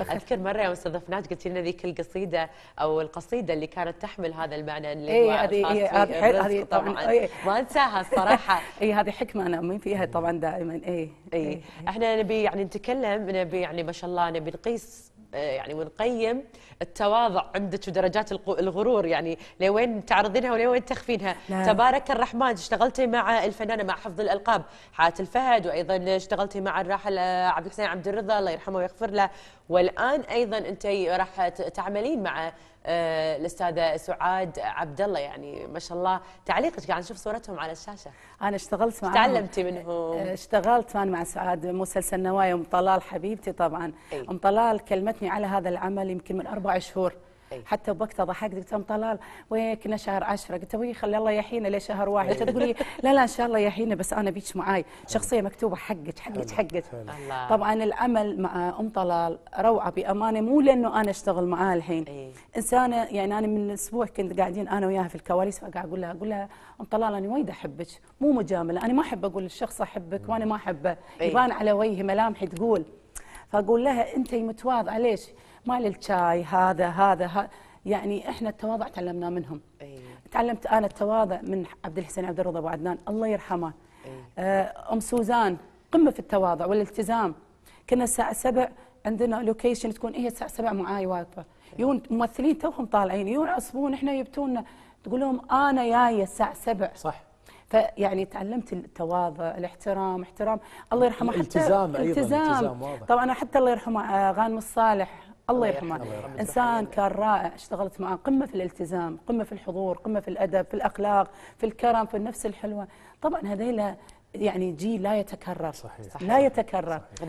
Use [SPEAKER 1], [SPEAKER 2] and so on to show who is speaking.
[SPEAKER 1] أذكر مرة يوم استضفناك قلت لنا ذيك القصيدة أو القصيدة اللي كانت تحمل هذا المعنى اللي إيه هذه إيه، هذه طبعا إيه. ما أنساها الصراحة إي هذه
[SPEAKER 2] حكمة أنا أؤمن فيها طبعا
[SPEAKER 1] دائما إي إي إيه إحنا نبي يعني نتكلم نبي يعني ما شاء الله نبي نقيس آه، يعني ونقيم التواضع عندك ودرجات الغرور يعني لوين تعرضينها ولوين تخفينها لا. نعم. تبارك الرحمن اشتغلتي مع الفنانه مع حفظ الالقاب حات الفهد وايضا اشتغلتي مع الراحل آه، عبد الحسين عبد الرضا الله يرحمه ويغفر له والان ايضا انت راح تعملين مع آه، الاستاذه سعاد عبد الله يعني ما شاء الله تعليقك قاعد نشوف صورتهم على الشاشه انا اشتغلت معهم تعلمتي منهم آه،
[SPEAKER 2] اشتغلت انا مع سعاد مسلسل نوايا ام طلال حبيبتي طبعا ام طلال كلمتني على هذا العمل يمكن من اربع شهور إيه. حتى بوقتها ضحكت قلت لهم طلال وكنا شهر 10 قلت وي خلي الله يحيينا لشهر واحد إيه. تقولي لا لا ان شاء الله يحيينا بس انا بيك معاي شخصيه مكتوبه حقك حقك حقك طبعا العمل مع ام طلال روعه بامانه مو لانه انا اشتغل معاها الحين إيه. انسانه يعني انا من اسبوع كنت قاعدين انا وياها في الكواليس فقاعد اقول لها اقول لها ام طلال انا وايد احبك مو مجامله انا ما احب اقول الشخص احبك وانا ما احبه يبان على وجهي ملامحي تقول فاقول لها انت متواضعه ليش؟ مال الشاي هذا هذا, هذا يعني احنا التواضع تعلمناه منهم أيه. تعلمت انا التواضع من عبد الحسين عبد الرضا ابو عدنان الله يرحمه أيه. آه، ام سوزان قمه في التواضع والالتزام كنا الساعه 7 عندنا لوكيشن تكون هي إيه الساعه 7 معاي واقفه يجون إيه. ممثلين توهم طالعين يعصبون احنا يبتونا تقول لهم انا جايه الساعه 7 صح فيعني تعلمت التواضع الاحترام احترام الله يرحمه حتى التزام ايضا التزام واضح. طبعا حتى الله يرحمه آه، غانم الصالح الله يرحمه انسان كان رائع اشتغلت معه قمه في الالتزام قمه في الحضور قمه في الادب في الاخلاق في الكرم في النفس الحلوه طبعا هذيلا يعني جيل لا يتكرر صحيح. لا يتكرر صحيح.